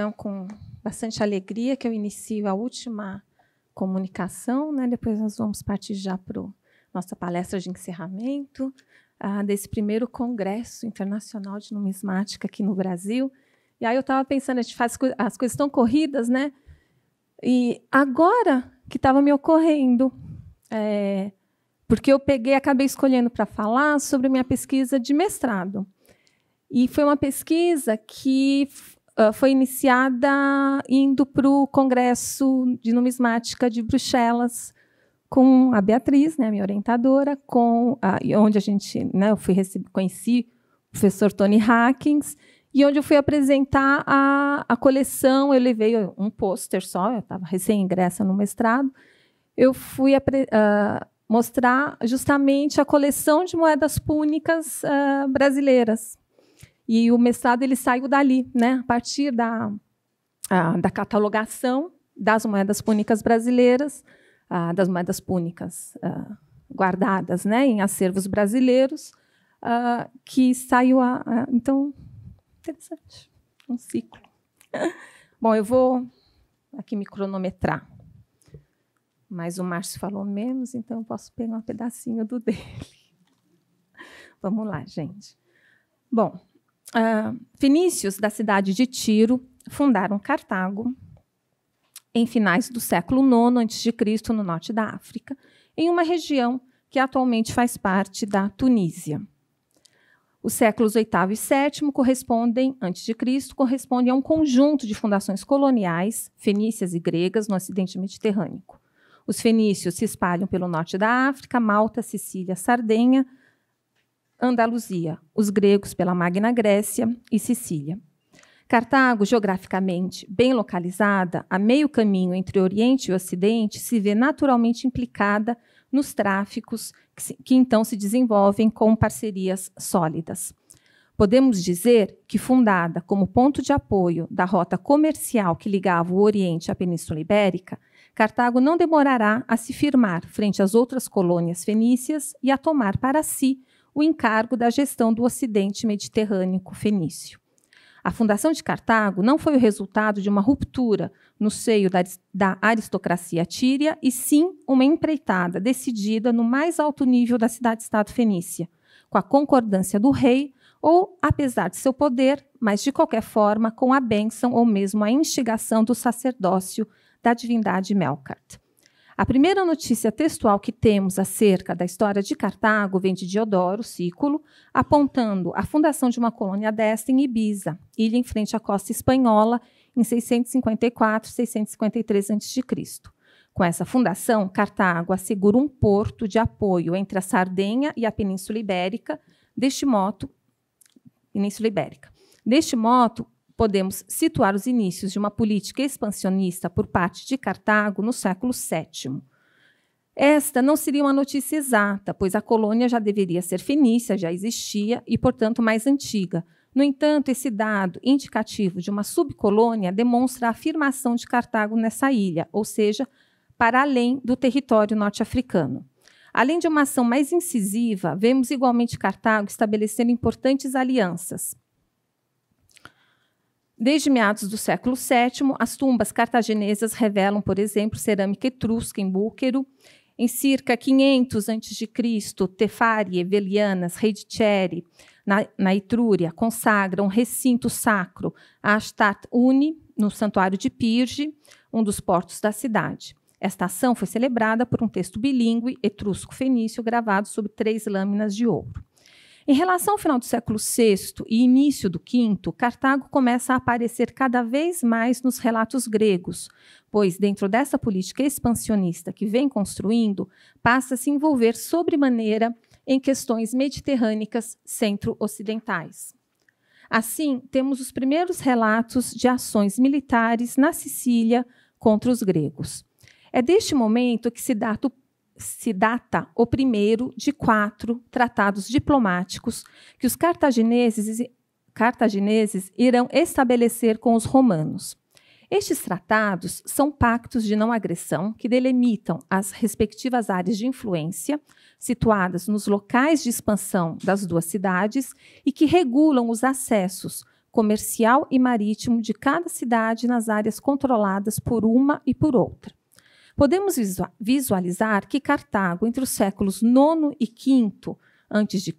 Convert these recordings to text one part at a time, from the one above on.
Então, com bastante alegria que eu inicio a última comunicação, né? Depois nós vamos partir já para nossa palestra de encerramento ah, desse primeiro congresso internacional de numismática aqui no Brasil. E aí eu estava pensando, a gente faz as coisas tão corridas, né? E agora que estava me ocorrendo, é, porque eu peguei, acabei escolhendo para falar sobre minha pesquisa de mestrado. E foi uma pesquisa que ah, foi iniciada indo para o Congresso de Numismática de Bruxelas com a Beatriz, né, minha orientadora, com a, onde a gente, né, eu fui conheci o professor Tony Hackings e onde eu fui apresentar a, a coleção, eu levei um pôster só, eu estava recém-ingressa no mestrado, eu fui uh, mostrar justamente a coleção de moedas púnicas uh, brasileiras. E o mestrado ele saiu dali, né? a partir da, a, da catalogação das moedas púnicas brasileiras, a, das moedas púnicas a, guardadas né? em acervos brasileiros, que saiu a. Então, interessante. Um ciclo. Bom, eu vou aqui me cronometrar. Mas o Márcio falou menos, então eu posso pegar um pedacinho do dele. Vamos lá, gente. Bom, Uh, Fenícios, da cidade de Tiro, fundaram Cartago em finais do século IX a.C., no norte da África, em uma região que atualmente faz parte da Tunísia. Os séculos VIII e VII correspondem, antes de Cristo, correspondem a um conjunto de fundações coloniais fenícias e gregas no Ocidente Mediterrâneo. Os fenícios se espalham pelo norte da África, Malta, Sicília, Sardenha, Andaluzia, os gregos pela Magna Grécia e Sicília. Cartago, geograficamente bem localizada, a meio caminho entre Oriente e Ocidente, se vê naturalmente implicada nos tráficos que, se, que então se desenvolvem com parcerias sólidas. Podemos dizer que, fundada como ponto de apoio da rota comercial que ligava o Oriente à Península Ibérica, Cartago não demorará a se firmar frente às outras colônias fenícias e a tomar para si o encargo da gestão do Ocidente Mediterrâneo Fenício. A fundação de Cartago não foi o resultado de uma ruptura no seio da, da aristocracia tíria, e sim uma empreitada decidida no mais alto nível da cidade-estado fenícia, com a concordância do rei ou, apesar de seu poder, mas de qualquer forma com a bênção ou mesmo a instigação do sacerdócio da divindade Melkart. A primeira notícia textual que temos acerca da história de Cartago vem de Diodoro Sículo, apontando a fundação de uma colônia desta em Ibiza, ilha em frente à costa espanhola, em 654-653 a.C. Com essa fundação, Cartago assegura um porto de apoio entre a Sardenha e a Península Ibérica, deste modo, Península Ibérica. Deste modo, podemos situar os inícios de uma política expansionista por parte de Cartago no século VII. Esta não seria uma notícia exata, pois a colônia já deveria ser fenícia, já existia e, portanto, mais antiga. No entanto, esse dado indicativo de uma subcolônia demonstra a afirmação de Cartago nessa ilha, ou seja, para além do território norte-africano. Além de uma ação mais incisiva, vemos igualmente Cartago estabelecendo importantes alianças. Desde meados do século VII, as tumbas cartaginesas revelam, por exemplo, cerâmica etrusca em Búquero. Em circa 500 a.C., Tefari, Velianas, rei de Tcheri, na, na Etrúria, consagra um recinto sacro a Astat Uni, no santuário de Pirge, um dos portos da cidade. Esta ação foi celebrada por um texto bilíngue etrusco-fenício gravado sobre três lâminas de ouro. Em relação ao final do século VI e início do V, Cartago começa a aparecer cada vez mais nos relatos gregos, pois, dentro dessa política expansionista que vem construindo, passa a se envolver sobremaneira em questões mediterrânicas centro-ocidentais. Assim, temos os primeiros relatos de ações militares na Sicília contra os gregos. É deste momento que se data o se data o primeiro de quatro tratados diplomáticos que os cartagineses, cartagineses irão estabelecer com os romanos. Estes tratados são pactos de não agressão que delimitam as respectivas áreas de influência, situadas nos locais de expansão das duas cidades, e que regulam os acessos comercial e marítimo de cada cidade nas áreas controladas por uma e por outra podemos visualizar que Cartago, entre os séculos IX e V a.C.,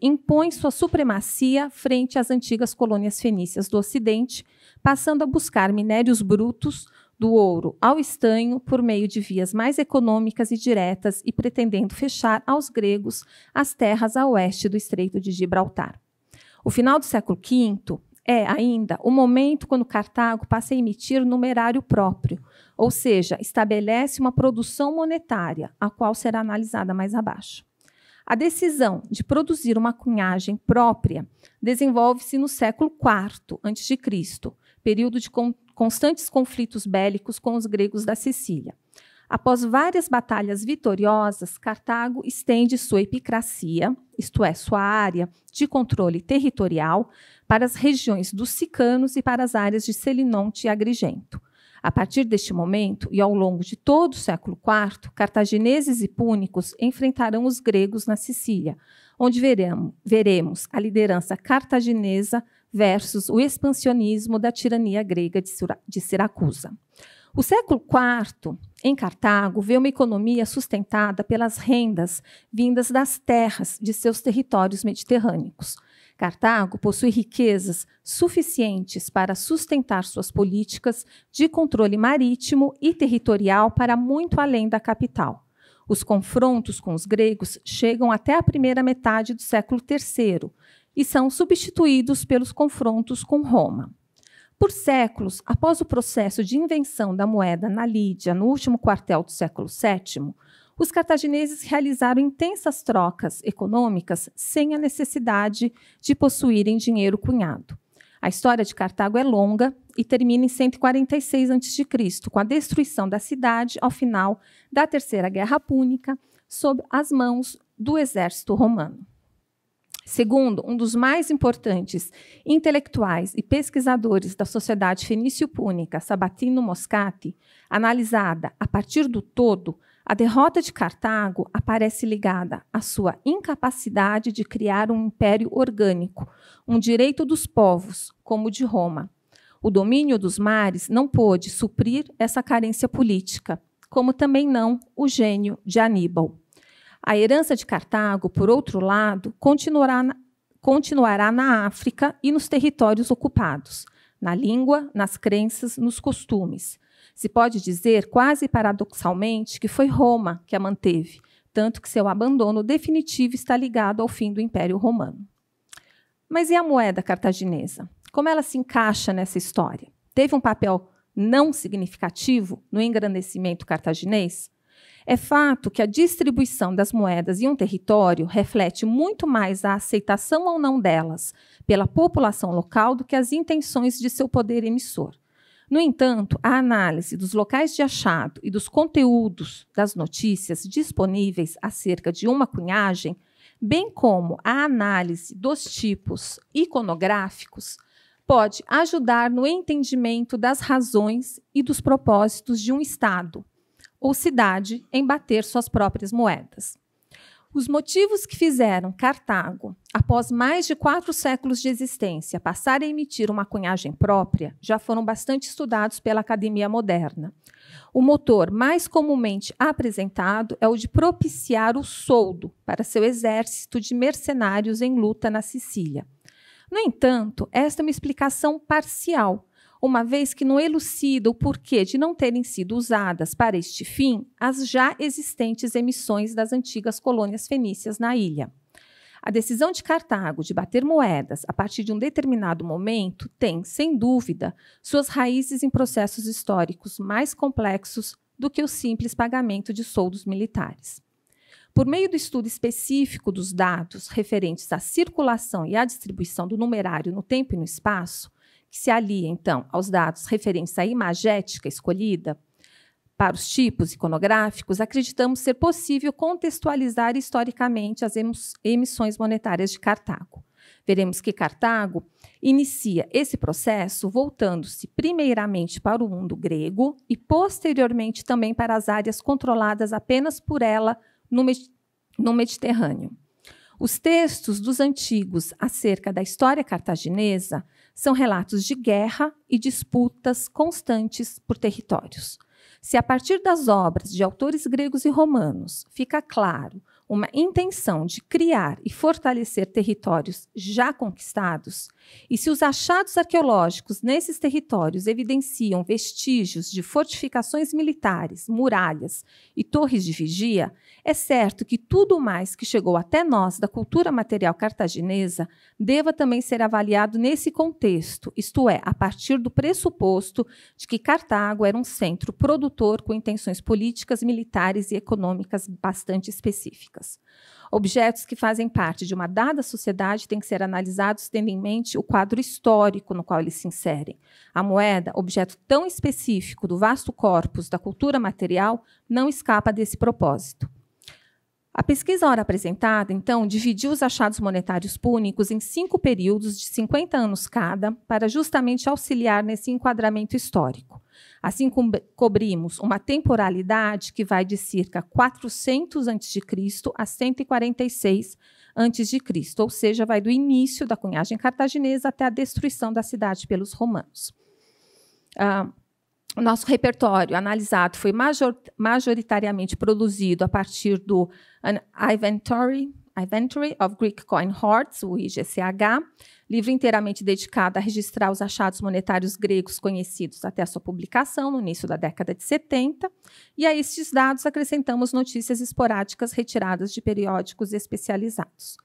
impõe sua supremacia frente às antigas colônias fenícias do Ocidente, passando a buscar minérios brutos do ouro ao estanho por meio de vias mais econômicas e diretas e pretendendo fechar aos gregos as terras a oeste do Estreito de Gibraltar. O final do século V é ainda o momento quando Cartago passa a emitir numerário próprio, ou seja, estabelece uma produção monetária, a qual será analisada mais abaixo. A decisão de produzir uma cunhagem própria desenvolve-se no século IV a.C., período de constantes conflitos bélicos com os gregos da Sicília. Após várias batalhas vitoriosas, Cartago estende sua epicracia, isto é, sua área de controle territorial, para as regiões dos Sicanos e para as áreas de Selinonte e Agrigento. A partir deste momento e ao longo de todo o século IV, cartagineses e púnicos enfrentarão os gregos na Sicília, onde veremos a liderança cartaginesa versus o expansionismo da tirania grega de Siracusa. O século IV em Cartago, vê uma economia sustentada pelas rendas vindas das terras de seus territórios mediterrâneos. Cartago possui riquezas suficientes para sustentar suas políticas de controle marítimo e territorial para muito além da capital. Os confrontos com os gregos chegam até a primeira metade do século III e são substituídos pelos confrontos com Roma. Por séculos, após o processo de invenção da moeda na Lídia no último quartel do século VII, os cartagineses realizaram intensas trocas econômicas sem a necessidade de possuírem dinheiro cunhado. A história de Cartago é longa e termina em 146 a.C., com a destruição da cidade ao final da Terceira Guerra Púnica, sob as mãos do exército romano. Segundo, um dos mais importantes intelectuais e pesquisadores da sociedade fenício-púnica, Sabatino Moscati, analisada a partir do todo, a derrota de Cartago aparece ligada à sua incapacidade de criar um império orgânico, um direito dos povos, como o de Roma. O domínio dos mares não pôde suprir essa carência política, como também não o gênio de Aníbal. A herança de Cartago, por outro lado, continuará na, continuará na África e nos territórios ocupados, na língua, nas crenças, nos costumes. Se pode dizer, quase paradoxalmente, que foi Roma que a manteve, tanto que seu abandono definitivo está ligado ao fim do Império Romano. Mas e a moeda cartaginesa? Como ela se encaixa nessa história? Teve um papel não significativo no engrandecimento cartaginês? É fato que a distribuição das moedas em um território reflete muito mais a aceitação ou não delas pela população local do que as intenções de seu poder emissor. No entanto, a análise dos locais de achado e dos conteúdos das notícias disponíveis acerca de uma cunhagem, bem como a análise dos tipos iconográficos, pode ajudar no entendimento das razões e dos propósitos de um Estado ou cidade em bater suas próprias moedas. Os motivos que fizeram Cartago, após mais de quatro séculos de existência, passar a emitir uma cunhagem própria já foram bastante estudados pela academia moderna. O motor mais comumente apresentado é o de propiciar o soldo para seu exército de mercenários em luta na Sicília. No entanto, esta é uma explicação parcial, uma vez que não elucida o porquê de não terem sido usadas para este fim as já existentes emissões das antigas colônias fenícias na ilha. A decisão de Cartago de bater moedas a partir de um determinado momento tem, sem dúvida, suas raízes em processos históricos mais complexos do que o simples pagamento de soldos militares. Por meio do estudo específico dos dados referentes à circulação e à distribuição do numerário no tempo e no espaço, que se alia, então, aos dados referentes à imagética escolhida para os tipos iconográficos, acreditamos ser possível contextualizar historicamente as emissões monetárias de Cartago. Veremos que Cartago inicia esse processo voltando-se primeiramente para o mundo grego e posteriormente também para as áreas controladas apenas por ela no, Med no Mediterrâneo. Os textos dos antigos acerca da história cartaginesa são relatos de guerra e disputas constantes por territórios. Se a partir das obras de autores gregos e romanos fica claro uma intenção de criar e fortalecer territórios já conquistados, e se os achados arqueológicos nesses territórios evidenciam vestígios de fortificações militares, muralhas e torres de vigia, é certo que tudo mais que chegou até nós da cultura material cartaginesa deva também ser avaliado nesse contexto, isto é, a partir do pressuposto de que Cartago era um centro produtor com intenções políticas, militares e econômicas bastante específicas. Objetos que fazem parte de uma dada sociedade têm que ser analisados tendo em mente o quadro histórico no qual eles se inserem. A moeda, objeto tão específico do vasto corpus da cultura material, não escapa desse propósito. A pesquisa ora apresentada, então, dividiu os achados monetários púnicos em cinco períodos de 50 anos cada, para justamente auxiliar nesse enquadramento histórico. Assim cobrimos uma temporalidade que vai de cerca 400 a.C. a 146 a.C., ou seja, vai do início da cunhagem cartaginesa até a destruição da cidade pelos romanos. Ah, nosso repertório analisado foi major, majoritariamente produzido a partir do An Inventory, Inventory of Greek Coin Hoards, o IGCH, livro inteiramente dedicado a registrar os achados monetários gregos conhecidos até a sua publicação, no início da década de 70. E a estes dados acrescentamos notícias esporádicas retiradas de periódicos especializados.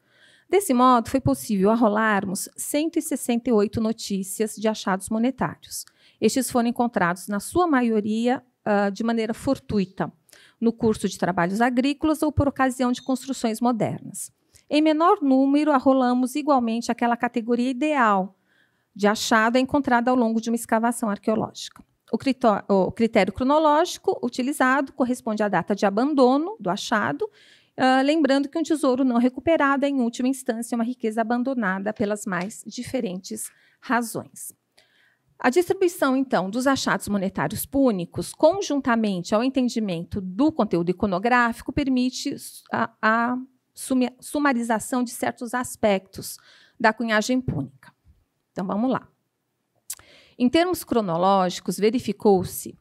Desse modo, foi possível arrolarmos 168 notícias de achados monetários estes foram encontrados, na sua maioria, ah, de maneira fortuita, no curso de trabalhos agrícolas ou por ocasião de construções modernas. Em menor número, arrolamos igualmente aquela categoria ideal de achado encontrada ao longo de uma escavação arqueológica. O critério, o critério cronológico utilizado corresponde à data de abandono do achado, uh, lembrando que um tesouro não recuperado é, em última instância, uma riqueza abandonada pelas mais diferentes razões. A distribuição, então, dos achados monetários púnicos, conjuntamente ao entendimento do conteúdo iconográfico, permite a, a sumarização de certos aspectos da cunhagem púnica. Então, vamos lá. Em termos cronológicos, verificou-se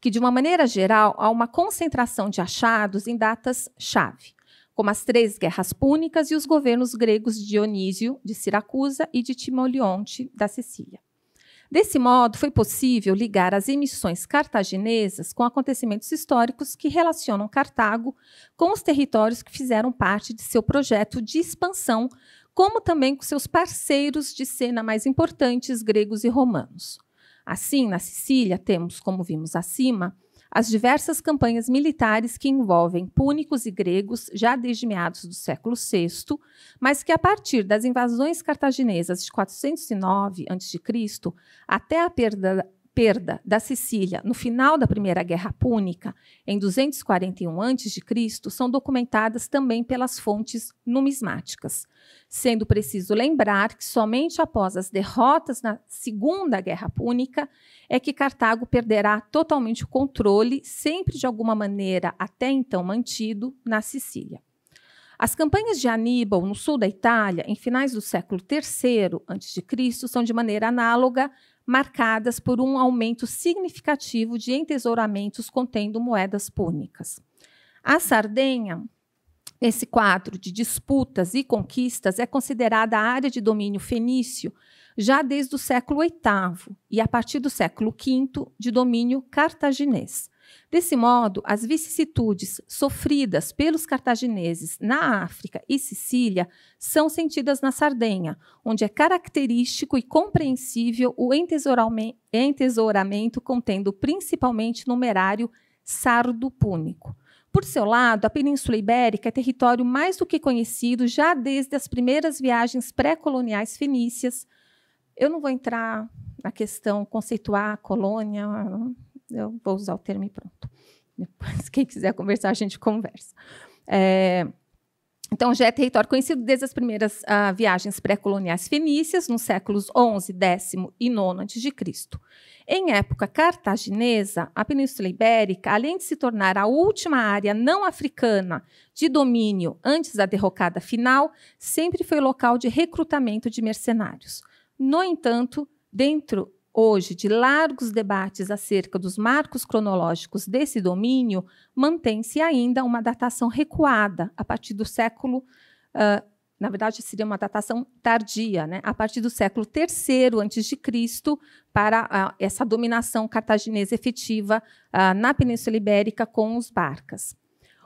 que, de uma maneira geral, há uma concentração de achados em datas-chave, como as três guerras púnicas e os governos gregos de Dionísio, de Siracusa, e de Timoleonte, da Sicília. Desse modo, foi possível ligar as emissões cartaginesas com acontecimentos históricos que relacionam Cartago com os territórios que fizeram parte de seu projeto de expansão, como também com seus parceiros de cena mais importantes, gregos e romanos. Assim, na Sicília, temos, como vimos acima, as diversas campanhas militares que envolvem púnicos e gregos já desde meados do século VI, mas que, a partir das invasões cartaginesas de 409 a.C. até a perda perda da Sicília no final da Primeira Guerra Púnica, em 241 a.C., são documentadas também pelas fontes numismáticas, sendo preciso lembrar que somente após as derrotas na Segunda Guerra Púnica é que Cartago perderá totalmente o controle, sempre de alguma maneira até então mantido, na Sicília. As campanhas de Aníbal no sul da Itália, em finais do século III a.C., são de maneira análoga marcadas por um aumento significativo de entesouramentos contendo moedas púnicas. A Sardenha, nesse quadro de disputas e conquistas, é considerada a área de domínio fenício já desde o século VIII e, a partir do século V, de domínio cartaginês. Desse modo, as vicissitudes sofridas pelos cartagineses na África e Sicília são sentidas na Sardenha, onde é característico e compreensível o entesouramento contendo principalmente numerário sardo-púnico. Por seu lado, a Península Ibérica é território mais do que conhecido já desde as primeiras viagens pré-coloniais fenícias. Eu não vou entrar na questão conceituar a colônia, eu vou usar o termo e pronto. Depois, quem quiser conversar, a gente conversa. É, então, já é território conhecido desde as primeiras ah, viagens pré-coloniais fenícias, nos séculos XI, X e IX a.C. Em época cartaginesa, a Península Ibérica, além de se tornar a última área não africana de domínio antes da derrocada final, sempre foi local de recrutamento de mercenários. No entanto, dentro hoje de largos debates acerca dos marcos cronológicos desse domínio, mantém-se ainda uma datação recuada a partir do século. Uh, na verdade, seria uma datação tardia, né? a partir do século III a.C., para uh, essa dominação cartaginesa efetiva uh, na Península Ibérica com os barcas.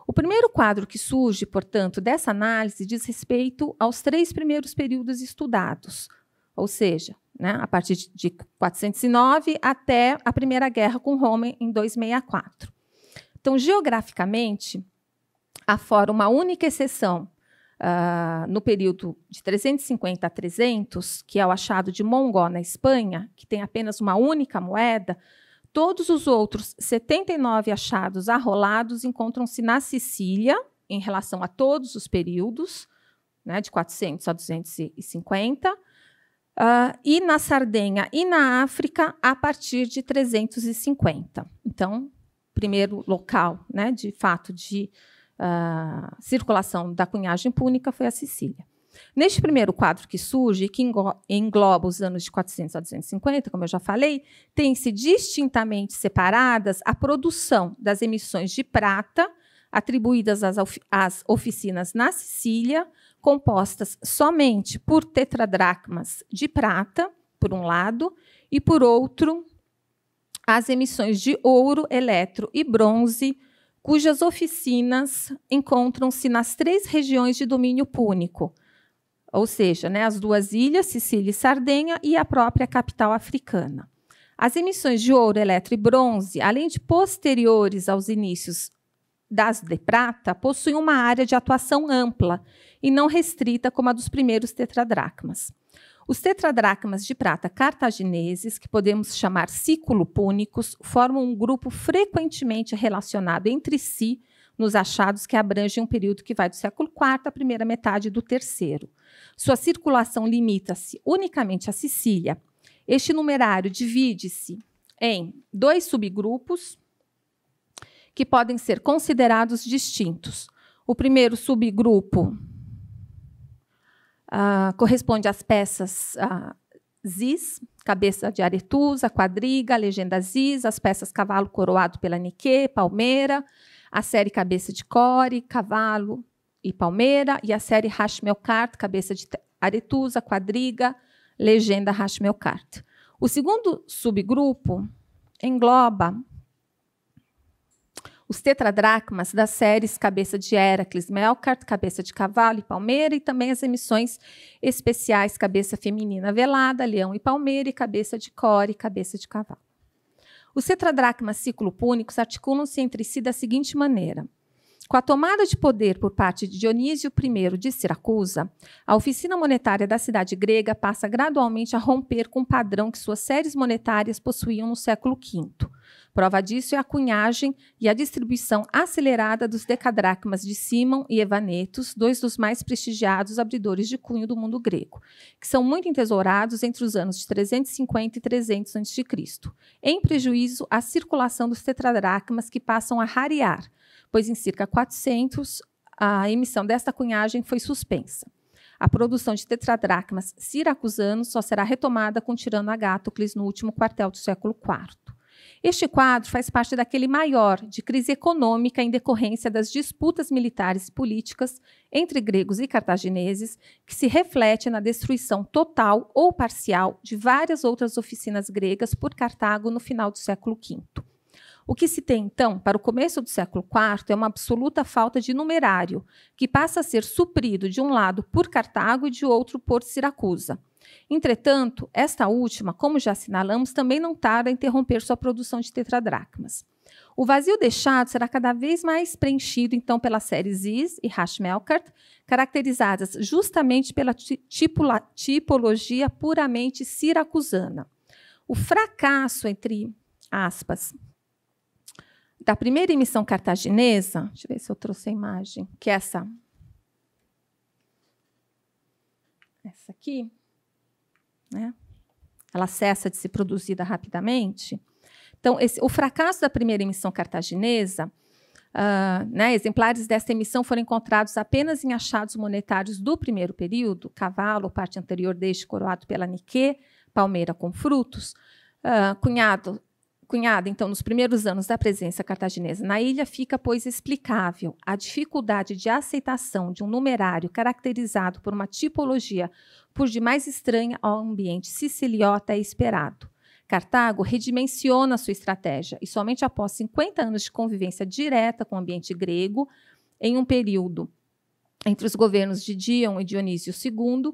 O primeiro quadro que surge, portanto, dessa análise diz respeito aos três primeiros períodos estudados, ou seja, né, a partir de 409 até a Primeira Guerra com Roma, em 264. Então, geograficamente, afora uma única exceção uh, no período de 350 a 300, que é o achado de Mongó, na Espanha, que tem apenas uma única moeda, todos os outros 79 achados arrolados encontram-se na Sicília, em relação a todos os períodos, né, de 400 a 250, uh, e na Sardenha e na África a partir de 350. Então, primeiro local, né, de fato, de uh, circulação da cunhagem púnica foi a Sicília. Neste primeiro quadro que surge, que engloba os anos de 400 a 250, como eu já falei, tem-se distintamente separadas a produção das emissões de prata atribuídas às, oficinas na Sicília, compostas somente por tetradracmas de prata, por um lado, e por outro, as emissões de ouro, eletro e bronze, cujas oficinas encontram-se nas três regiões de domínio púnico, ou seja, né, as duas ilhas, Sicília e Sardenha, e a própria capital africana. As emissões de ouro, eletro e bronze, além de posteriores aos inícios das de prata possuem uma área de atuação ampla e não restrita como a dos primeiros tetradracmas. Os tetradracmas de prata cartagineses, que podemos chamar púnicos, formam um grupo frequentemente relacionado entre si nos achados que abrangem um período que vai do século IV à primeira metade do terceiro. Sua circulação limita-se unicamente à Sicília. Este numerário divide-se em dois subgrupos, que podem ser considerados distintos. O primeiro subgrupo ah, corresponde às peças ah, zis, cabeça de Aretusa, quadriga, legenda zis, as peças Cavalo Coroado pela Niquê, Palmeira, a série Cabeça de Core, Cavalo e Palmeira, e a série Hashmelkart, cabeça de Aretusa, quadriga, legenda Hashmelkart. O segundo subgrupo engloba os tetradracmas das séries Cabeça de Heracles, Melkart, Cabeça de Cavalo e Palmeira, e também as emissões especiais Cabeça Feminina Velada, Leão e Palmeira, e Cabeça de Core e Cabeça de Cavalo. Os tetradracmas ciclopúnicos articulam-se entre si da seguinte maneira. Com a tomada de poder por parte de Dionísio I de Siracusa, a oficina monetária da cidade grega passa gradualmente a romper com o padrão que suas séries monetárias possuíam no século V, Prova disso é a cunhagem e a distribuição acelerada dos decadracmas de Simon e Evanetos, dois dos mais prestigiados abridores de cunho do mundo grego, que são muito entesourados entre os anos de 350 e 300 a.C., em prejuízo à circulação dos tetradracmas que passam a rarear, pois em circa 400 a emissão desta cunhagem foi suspensa. A produção de tetradracmas siracusanos só será retomada com tirano Agatocles no último quartel do século IV. Este quadro faz parte daquele maior de crise econômica em decorrência das disputas militares e políticas entre gregos e cartagineses, que se reflete na destruição total ou parcial de várias outras oficinas gregas por Cartago no final do século V. O que se tem, então, para o começo do século IV é uma absoluta falta de numerário, que passa a ser suprido de um lado por Cartago e de outro por Siracusa. Entretanto, esta última, como já assinalamos, também não tarda a interromper sua produção de tetradracmas. O vazio deixado será cada vez mais preenchido, então, pelas séries Is e Hashmelkart, caracterizadas justamente pela tipologia puramente siracusana. O fracasso, entre aspas, da primeira emissão cartaginesa, deixa eu ver se eu trouxe a imagem, que é essa, essa aqui, né? Ela cessa de ser produzida rapidamente. Então, esse, o fracasso da primeira emissão cartaginesa, uh, né, exemplares desta emissão foram encontrados apenas em achados monetários do primeiro período, cavalo, parte anterior deste coroado pela Niquê, palmeira com frutos, uh, cunhado cunhada, então, nos primeiros anos da presença cartaginesa na ilha, fica, pois, explicável a dificuldade de aceitação de um numerário caracterizado por uma tipologia por demais estranha ao ambiente siciliota esperado. Cartago redimensiona sua estratégia e somente após 50 anos de convivência direta com o ambiente grego, em um período entre os governos de Dion e Dionísio II,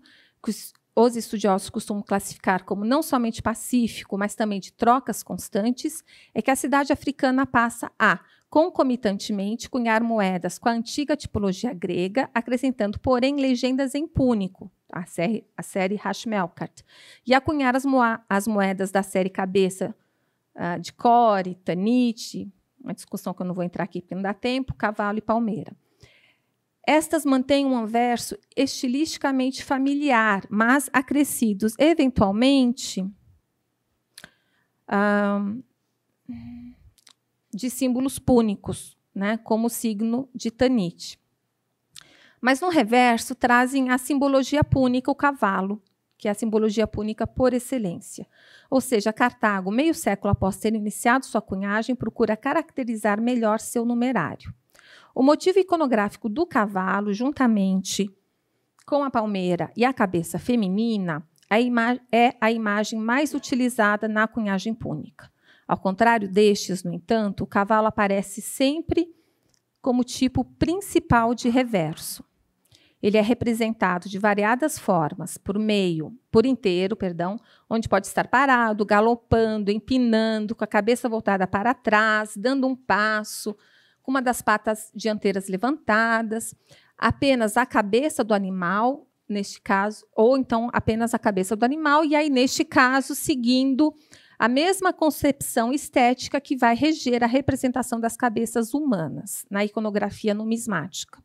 os estudiosos costumam classificar como não somente pacífico, mas também de trocas constantes, é que a cidade africana passa a concomitantemente cunhar moedas com a antiga tipologia grega, acrescentando, porém, legendas em púnico, a série, a série Hashmelkart, e acunhar as, as, moedas da série Cabeça uh, de Core, Tanite, uma discussão que eu não vou entrar aqui porque não dá tempo, Cavalo e Palmeira. Estas mantêm um verso estilisticamente familiar, mas acrescidos eventualmente de símbolos púnicos, né, como o signo de Tanit. Mas no reverso trazem a simbologia púnica, o cavalo, que é a simbologia púnica por excelência. Ou seja, Cartago, meio século após ter iniciado sua cunhagem, procura caracterizar melhor seu numerário. O motivo iconográfico do cavalo, juntamente com a palmeira e a cabeça feminina, é, é a imagem mais utilizada na cunhagem púnica. Ao contrário destes, no entanto, o cavalo aparece sempre como tipo principal de reverso. Ele é representado de variadas formas, por meio, por inteiro, perdão, onde pode estar parado, galopando, empinando, com a cabeça voltada para trás, dando um passo, com uma das patas dianteiras levantadas, apenas a cabeça do animal, neste caso, ou então apenas a cabeça do animal, e aí, neste caso, seguindo a mesma concepção estética que vai reger a representação das cabeças humanas na iconografia numismática.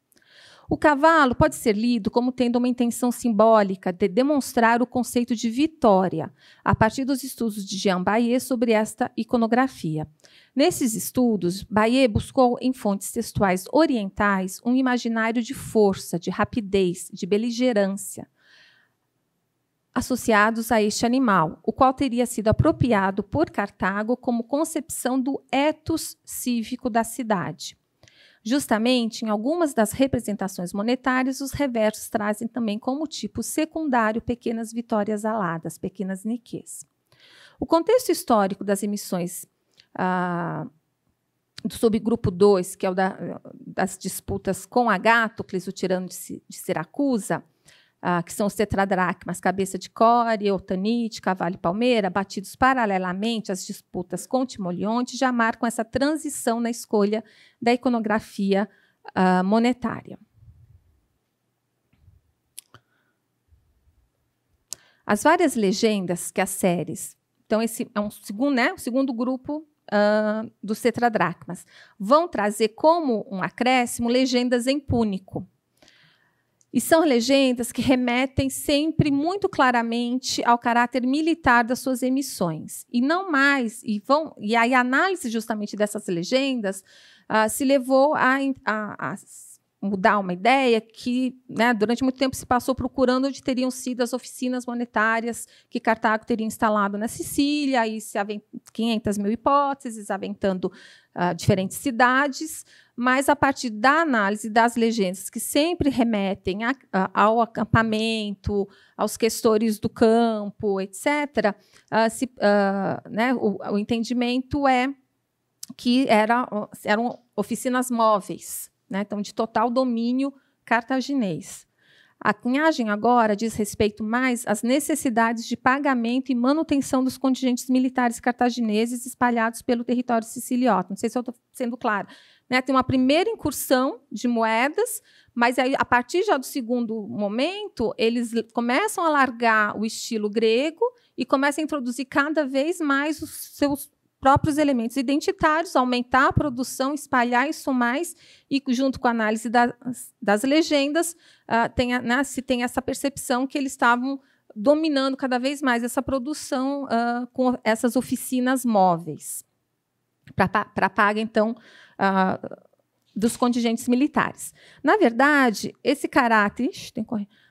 O cavalo pode ser lido como tendo uma intenção simbólica de demonstrar o conceito de vitória, a partir dos estudos de Jean Baillet sobre esta iconografia. Nesses estudos, Baillet buscou em fontes textuais orientais um imaginário de força, de rapidez, de beligerância associados a este animal, o qual teria sido apropriado por Cartago como concepção do etos cívico da cidade. Justamente em algumas das representações monetárias, os reversos trazem também como tipo secundário pequenas vitórias aladas, pequenas niquês. O contexto histórico das emissões ah, do subgrupo 2, que é o da, das disputas com Agatocles o tirano de, de Siracusa, ah, que são os tetradracmas, cabeça de core, otanite, cavalo e palmeira, batidos paralelamente às disputas com Timolionte, já marcam essa transição na escolha da iconografia ah, monetária. As várias legendas que as séries. Então, esse é um segundo, né, um segundo grupo uh, dos tetradracmas. Vão trazer como um acréscimo legendas em púnico. E são legendas que remetem sempre muito claramente ao caráter militar das suas emissões. E não mais, e, vão, e aí a análise justamente dessas legendas uh, se levou a, a, a, mudar uma ideia que né, durante muito tempo se passou procurando onde teriam sido as oficinas monetárias que Cartago teria instalado na Sicília, aí se 500 mil hipóteses, aventando uh, diferentes cidades mas a partir da análise das legendas, que sempre remetem a, a, ao acampamento, aos questores do campo, etc., uh, ah, se, uh, né, o, o, entendimento é que era, eram oficinas móveis, né, então de total domínio cartaginês. A cunhagem agora diz respeito mais às necessidades de pagamento e manutenção dos contingentes militares cartagineses espalhados pelo território siciliano. Não sei se eu estou sendo clara, né? Tem uma primeira incursão de moedas, mas aí, a partir já do segundo momento, eles começam a largar o estilo grego e começam a introduzir cada vez mais os seus próprios elementos identitários, aumentar a produção, espalhar isso mais, e junto com a análise das, das legendas, uh, tem né, se tem essa percepção que eles estavam dominando cada vez mais essa produção uh, com essas oficinas móveis para a paga, então, uh, dos contingentes militares. Na verdade, esse caráter. Ixi, tem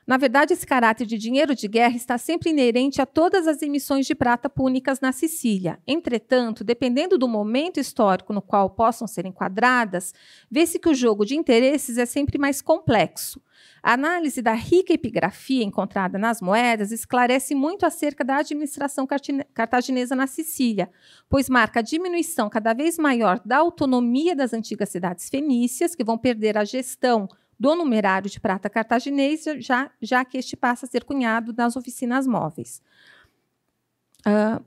na verdade, esse caráter de dinheiro de guerra está sempre inerente a todas as emissões de prata púnicas na Sicília. Entretanto, dependendo do momento histórico no qual possam ser enquadradas, vê-se que o jogo de interesses é sempre mais complexo. A análise da rica epigrafia encontrada nas moedas esclarece muito acerca da administração cartaginesa na Sicília, pois marca a diminuição cada vez maior da autonomia das antigas cidades fenícias, que vão perder a gestão do numerário de prata cartaginês, já, já que este passa a ser cunhado nas oficinas móveis. Uh,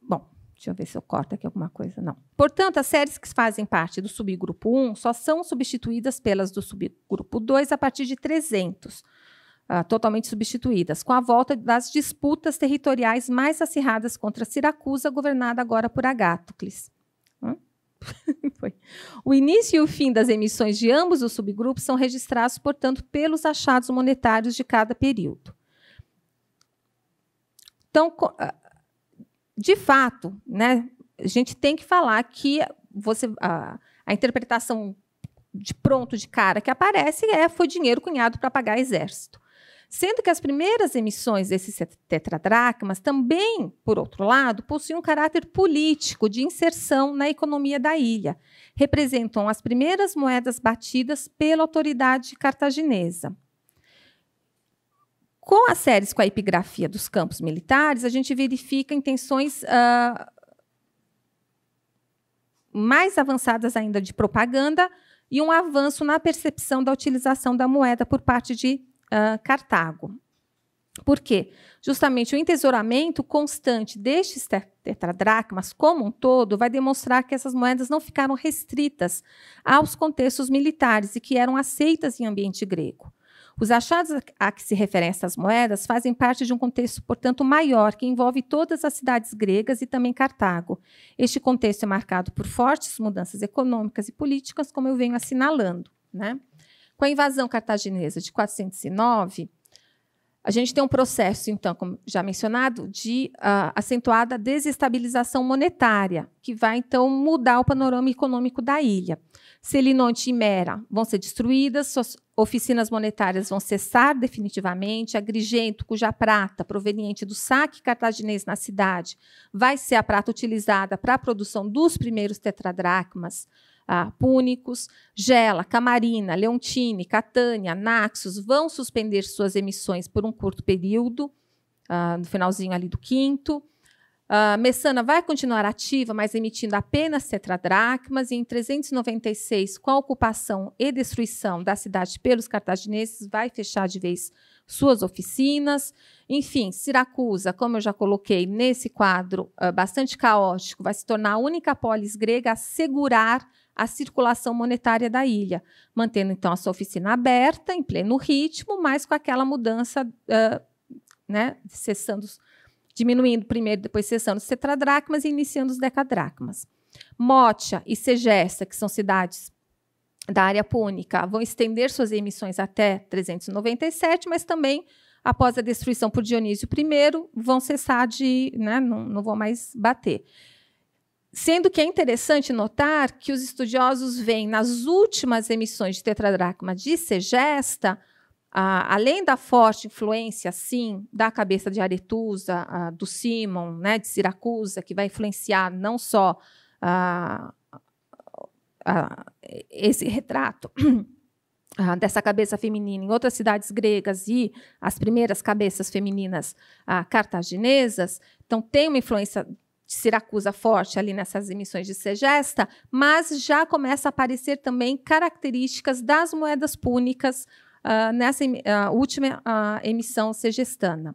bom, deixa eu ver se eu corto aqui alguma coisa. Não. Portanto, as séries que fazem parte do subgrupo 1 só são substituídas pelas do subgrupo 2 a partir de 300 ah, totalmente substituídas, com a volta das disputas territoriais mais acirradas contra Siracusa, governada agora por Agatocles. o início e o fim das emissões de ambos os subgrupos são registrados, portanto, pelos achados monetários de cada período. Então, ah, de fato, né, a gente tem que falar que você a, a interpretação de pronto de cara que aparece é foi dinheiro cunhado para pagar exército sendo que as primeiras emissões desses tetradracmas também, por outro lado, possuem um caráter político de inserção na economia da ilha. Representam as primeiras moedas batidas pela autoridade cartaginesa. Com as séries com a epigrafia dos campos militares, a gente verifica intenções uh, mais avançadas ainda de propaganda e um avanço na percepção da utilização da moeda por parte de uh, Cartago. Por quê? Justamente o entesouramento constante destes tetradracmas como um todo vai demonstrar que essas moedas não ficaram restritas aos contextos militares e que eram aceitas em ambiente grego. Os achados a que se referem essas moedas fazem parte de um contexto, portanto, maior, que envolve todas as cidades gregas e também Cartago. Este contexto é marcado por fortes mudanças econômicas e políticas, como eu venho assinalando. Né? Com a invasão cartaginesa de 409, a gente tem um processo, então, como já mencionado, de uh, acentuada desestabilização monetária, que vai, então, mudar o panorama econômico da ilha. Selinonte e Mera vão ser destruídas, suas oficinas monetárias vão cessar definitivamente, Agrigento, cuja prata proveniente do saque cartaginês na cidade vai ser a prata utilizada para a produção dos primeiros tetradracmas, ah, púnicos, Gela, Camarina, Leontine, Catânia, Naxos vão suspender suas emissões por um curto período, ah, no finalzinho ali do quinto. Ah, Messana vai continuar ativa, mas emitindo apenas tetradracmas, e em 396, com a ocupação e destruição da cidade pelos cartagineses, vai fechar de vez suas oficinas. Enfim, Siracusa, como eu já coloquei nesse quadro uh, bastante caótico, vai se tornar a única polis grega a segurar a circulação monetária da ilha, mantendo então a sua oficina aberta, em pleno ritmo, mas com aquela mudança, uh, né, cessando diminuindo primeiro, depois cessando os tetradracmas e iniciando os decadracmas. Motia e Segesta, que são cidades da área púnica, vão estender suas emissões até 397, mas também, após a destruição por Dionísio I, vão cessar de. Né, não, não vão mais bater. Sendo que é interessante notar que os estudiosos veem nas últimas emissões de tetradracma de Segesta ah, além da forte influência, sim, da cabeça de Aretusa, ah, do Simon, né, de Siracusa, que vai influenciar não só ah, esse retrato dessa cabeça feminina em outras cidades gregas e as primeiras cabeças femininas cartaginesas, então tem uma influência de Siracusa forte ali nessas emissões de Segesta, mas já começa a aparecer também características das moedas púnicas ah, nessa uh, última uh, emissão segestana.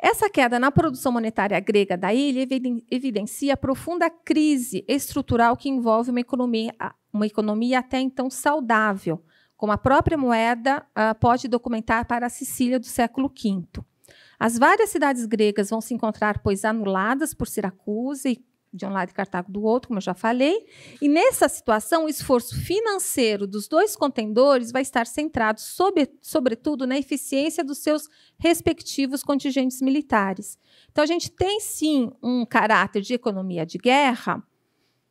Essa queda na produção monetária grega da ilha evidencia a profunda crise estrutural que envolve uma economia, uma economia até então saudável, como a própria moeda pode documentar para a Sicília do século V. As várias cidades gregas vão se encontrar, pois, anuladas por Siracusa e de um lado e Cartago do outro, como eu já falei. E nessa situação, o esforço financeiro dos dois contendores vai estar centrado, sobre, sobretudo, na eficiência dos seus respectivos contingentes militares. Então, a gente tem sim um caráter de economia de guerra,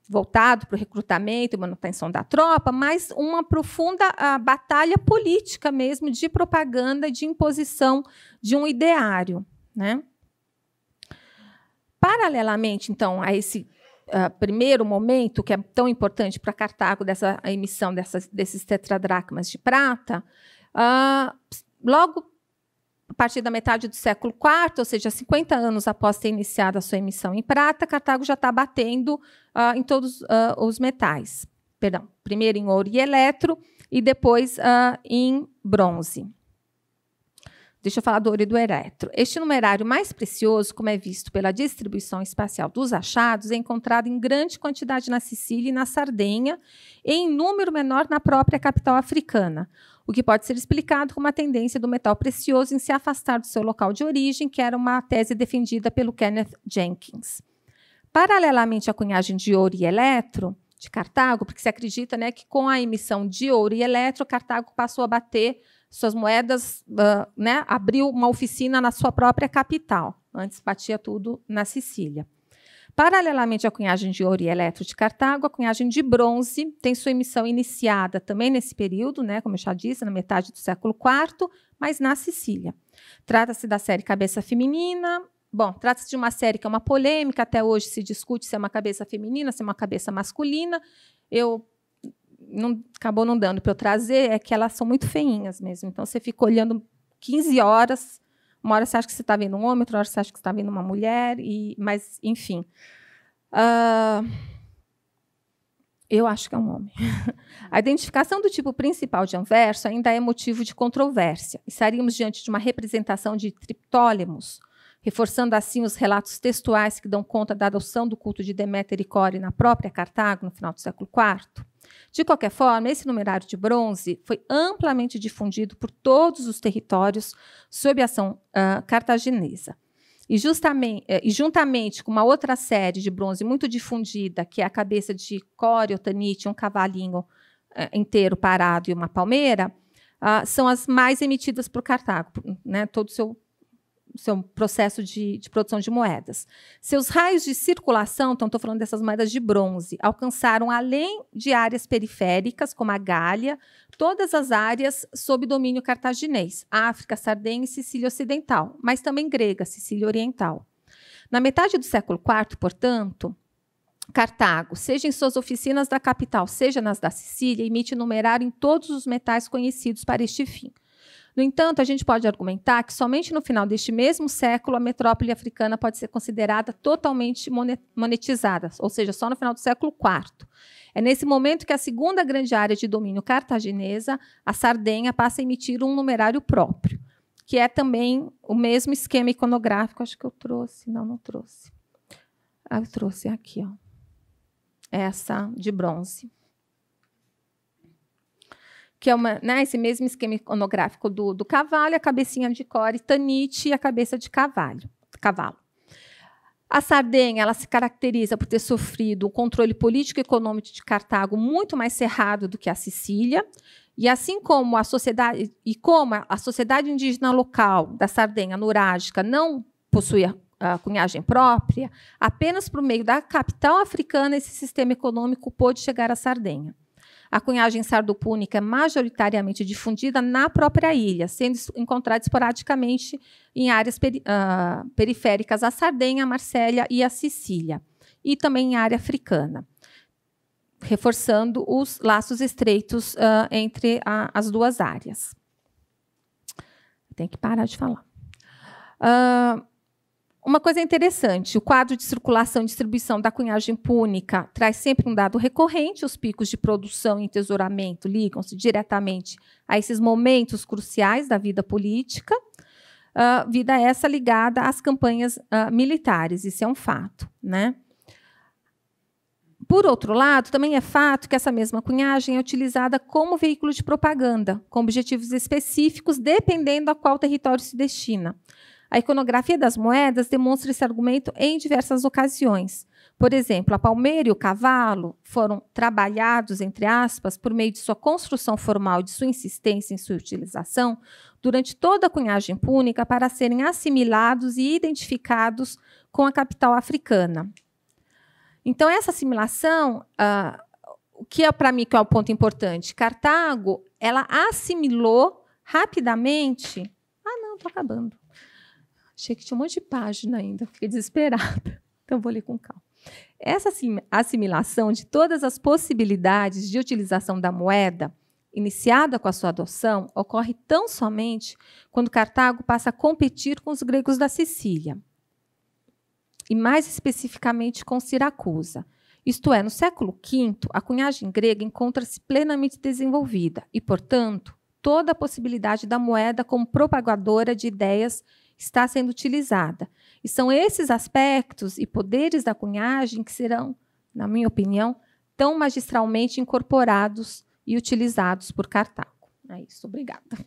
voltado para o recrutamento e manutenção da tropa, mas uma profunda ah, batalha política mesmo de propaganda, de imposição de um ideário. Né? Paralelamente, então, a esse Uh, primeiro momento, que é tão importante para Cartago, dessa emissão dessas, desses tetradracmas de prata, uh, logo a partir da metade do século IV, ou seja, 50 anos após ter iniciado a sua emissão em prata, Cartago já está batendo uh, em todos ah, os metais. Perdão, primeiro em ouro e eletro e depois em bronze. Deixa eu falar do ouro e do eletro. Este numerário mais precioso, como é visto pela distribuição espacial dos achados, é encontrado em grande quantidade na Sicília e na Sardenha, e em número menor na própria capital africana, o que pode ser explicado com uma tendência do metal precioso em se afastar do seu local de origem, que era uma tese defendida pelo Kenneth Jenkins. Paralelamente à cunhagem de ouro e eletro, de Cartago, porque se acredita né, que com a emissão de ouro e eletro, Cartago passou a bater suas moedas, ah, né, abriu uma oficina na sua própria capital. Antes batia tudo na Sicília. Paralelamente à cunhagem de ouro e eletro de Cartago, a cunhagem de bronze tem sua emissão iniciada também nesse período, né, como eu já disse, na metade do século IV, mas na Sicília. Trata-se da série Cabeça Feminina. Bom, trata-se de uma série que é uma polêmica, até hoje se discute se é uma cabeça feminina, se é uma cabeça masculina. Eu não, acabou não dando para eu trazer é que elas são muito feinhas mesmo. Então você fica olhando 15 horas, uma hora você acha que você está vendo um homem, outra hora você acha que está vendo uma mulher, e, mas enfim. Uh, eu acho que é um homem. A identificação do tipo principal de anverso ainda é motivo de controvérsia. Estaríamos diante de uma representação de Triptólemos, reforçando assim os relatos textuais que dão conta da adoção do culto de Deméter e Core na própria Cartago, no final do século IV. De qualquer forma, esse numerário de bronze foi amplamente difundido por todos os territórios sob ação uh, cartaginesa. E, justamente, eh, e juntamente com uma outra série de bronze muito difundida, que é a cabeça de Coriotanite, um cavalinho uh, eh, inteiro parado e uma palmeira, uh, são as mais emitidas por Cartago, né, todo o seu seu processo de, de, produção de moedas. Seus raios de circulação, então estou falando dessas moedas de bronze, alcançaram além de áreas periféricas, como a Gália, todas as áreas sob domínio cartaginês, África, Sardenha e Sicília Ocidental, mas também grega, Sicília Oriental. Na metade do século IV, portanto, Cartago, seja em suas oficinas da capital, seja nas da Sicília, emite numerário em todos os metais conhecidos para este fim. No entanto, a gente pode argumentar que somente no final deste mesmo século a metrópole africana pode ser considerada totalmente monetizada, ou seja, só no final do século IV. É nesse momento que a segunda grande área de domínio cartaginesa, a Sardenha, passa a emitir um numerário próprio, que é também o mesmo esquema iconográfico. Acho que eu trouxe, não, não trouxe. Ah, eu trouxe aqui, ó. Essa de bronze que é uma, né, esse mesmo esquema iconográfico do, do cavalo, a cabecinha de core tanite e a cabeça de cavalo, cavalo. A Sardenha ela se caracteriza por ter sofrido um controle político e econômico de Cartago muito mais cerrado do que a Sicília, e assim como a sociedade e como a sociedade indígena local da Sardenha nurágica não possuía a ah, cunhagem própria, apenas por meio da capital africana esse sistema econômico pôde chegar à Sardenha. A cunhagem sardo-púnica é majoritariamente difundida na própria ilha, sendo encontrada esporadicamente em áreas peri uh, periféricas à Sardenha, à Marselha e à Sicília, e também em área africana, reforçando os laços estreitos uh, entre a, as duas áreas. Tem que parar de falar. Uh, uma coisa interessante, o quadro de circulação e distribuição da cunhagem púnica traz sempre um dado recorrente, os picos de produção e entesouramento ligam-se diretamente a esses momentos cruciais da vida política, uh, vida essa ligada às campanhas uh, militares, isso é um fato. Né? Por outro lado, também é fato que essa mesma cunhagem é utilizada como veículo de propaganda, com objetivos específicos, dependendo a qual território se destina. A iconografia das moedas demonstra esse argumento em diversas ocasiões. Por exemplo, a palmeira e o cavalo foram trabalhados, entre aspas, por meio de sua construção formal e de sua insistência em sua utilização durante toda a cunhagem púnica para serem assimilados e identificados com a capital africana. Então, essa assimilação, ah, o que é para mim que é o ponto importante? Cartago ela assimilou rapidamente. Ah, não, estou tá acabando. Achei que tinha um monte de página ainda, fiquei desesperada. Então vou ler com calma. Essa assim-, assimilação de todas as possibilidades de utilização da moeda, iniciada com a sua adoção, ocorre tão somente quando Cartago passa a competir com os gregos da Sicília, e mais especificamente com Siracusa. Isto é, no século V, a cunhagem grega encontra-se plenamente desenvolvida e, portanto, toda a possibilidade da moeda como propagadora de ideias está sendo utilizada. E são esses aspectos e poderes da cunhagem que serão, na minha opinião, tão magistralmente incorporados e utilizados por Cartago. É isso, obrigada.